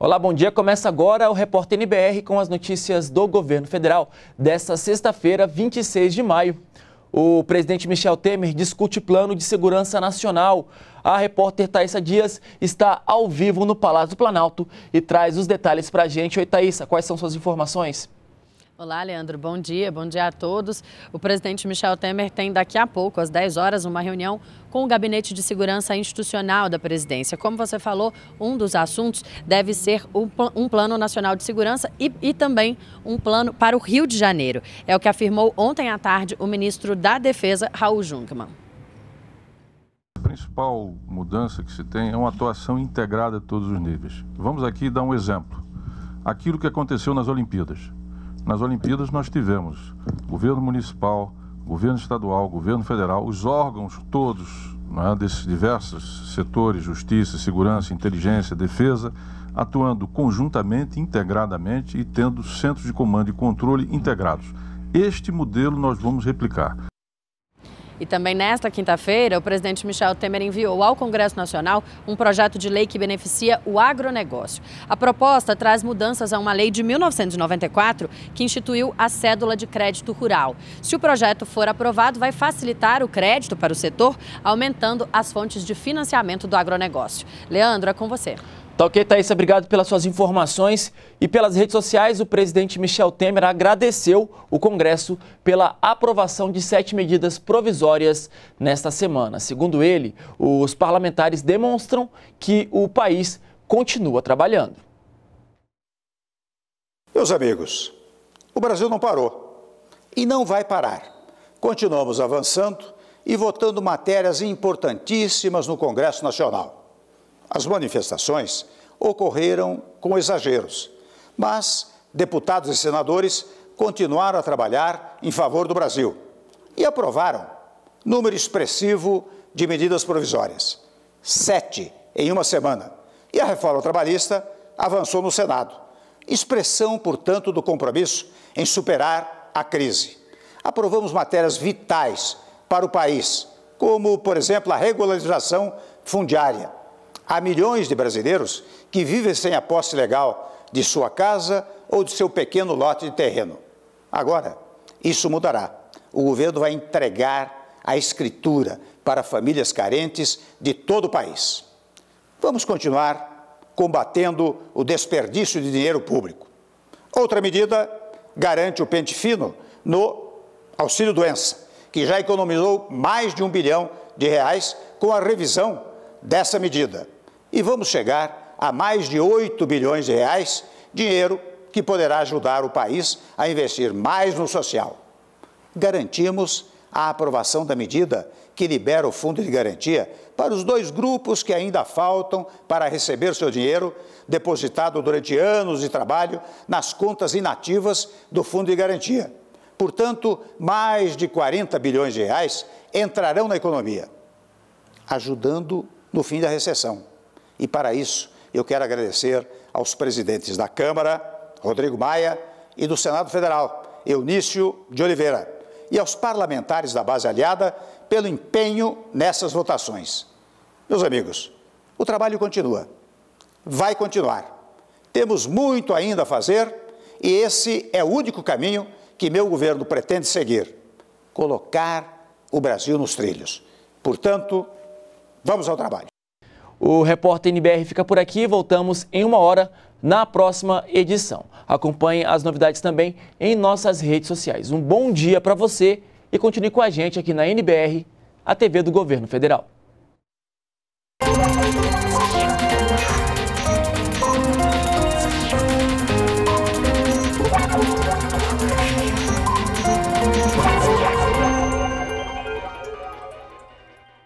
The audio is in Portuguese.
Olá, bom dia. Começa agora o Repórter NBR com as notícias do governo federal desta sexta-feira, 26 de maio. O presidente Michel Temer discute plano de segurança nacional. A repórter Thaisa Dias está ao vivo no Palácio do Planalto e traz os detalhes para a gente. Oi, Thaisa, quais são suas informações? Olá, Leandro. Bom dia, bom dia a todos. O presidente Michel Temer tem daqui a pouco, às 10 horas, uma reunião com o Gabinete de Segurança Institucional da Presidência. Como você falou, um dos assuntos deve ser um plano nacional de segurança e, e também um plano para o Rio de Janeiro. É o que afirmou ontem à tarde o ministro da Defesa, Raul Junkmann. A principal mudança que se tem é uma atuação integrada a todos os níveis. Vamos aqui dar um exemplo. Aquilo que aconteceu nas Olimpíadas nas Olimpíadas nós tivemos governo municipal, governo estadual, governo federal, os órgãos todos né, desses diversos setores, justiça, segurança, inteligência, defesa, atuando conjuntamente, integradamente e tendo centros de comando e controle integrados. Este modelo nós vamos replicar. E também nesta quinta-feira, o presidente Michel Temer enviou ao Congresso Nacional um projeto de lei que beneficia o agronegócio. A proposta traz mudanças a uma lei de 1994 que instituiu a cédula de crédito rural. Se o projeto for aprovado, vai facilitar o crédito para o setor, aumentando as fontes de financiamento do agronegócio. Leandro, é com você. Tá ok, Thaís? Obrigado pelas suas informações. E pelas redes sociais, o presidente Michel Temer agradeceu o Congresso pela aprovação de sete medidas provisórias nesta semana. Segundo ele, os parlamentares demonstram que o país continua trabalhando. Meus amigos, o Brasil não parou e não vai parar. Continuamos avançando e votando matérias importantíssimas no Congresso Nacional. As manifestações ocorreram com exageros, mas deputados e senadores continuaram a trabalhar em favor do Brasil e aprovaram número expressivo de medidas provisórias, sete em uma semana. E a reforma trabalhista avançou no Senado, expressão, portanto, do compromisso em superar a crise. Aprovamos matérias vitais para o país, como, por exemplo, a regularização fundiária, Há milhões de brasileiros que vivem sem a posse legal de sua casa ou de seu pequeno lote de terreno. Agora, isso mudará. O governo vai entregar a escritura para famílias carentes de todo o país. Vamos continuar combatendo o desperdício de dinheiro público. Outra medida garante o pente fino no auxílio doença, que já economizou mais de um bilhão de reais com a revisão dessa medida e vamos chegar a mais de 8 bilhões de reais, dinheiro que poderá ajudar o país a investir mais no social. Garantimos a aprovação da medida que libera o fundo de garantia para os dois grupos que ainda faltam para receber seu dinheiro, depositado durante anos de trabalho nas contas inativas do fundo de garantia. Portanto, mais de 40 bilhões de reais entrarão na economia, ajudando no fim da recessão. E para isso, eu quero agradecer aos presidentes da Câmara, Rodrigo Maia, e do Senado Federal, Eunício de Oliveira, e aos parlamentares da base aliada pelo empenho nessas votações. Meus amigos, o trabalho continua. Vai continuar. Temos muito ainda a fazer e esse é o único caminho que meu governo pretende seguir: colocar o Brasil nos trilhos. Portanto, vamos ao trabalho. O repórter NBR fica por aqui. Voltamos em uma hora na próxima edição. Acompanhe as novidades também em nossas redes sociais. Um bom dia para você e continue com a gente aqui na NBR, a TV do Governo Federal.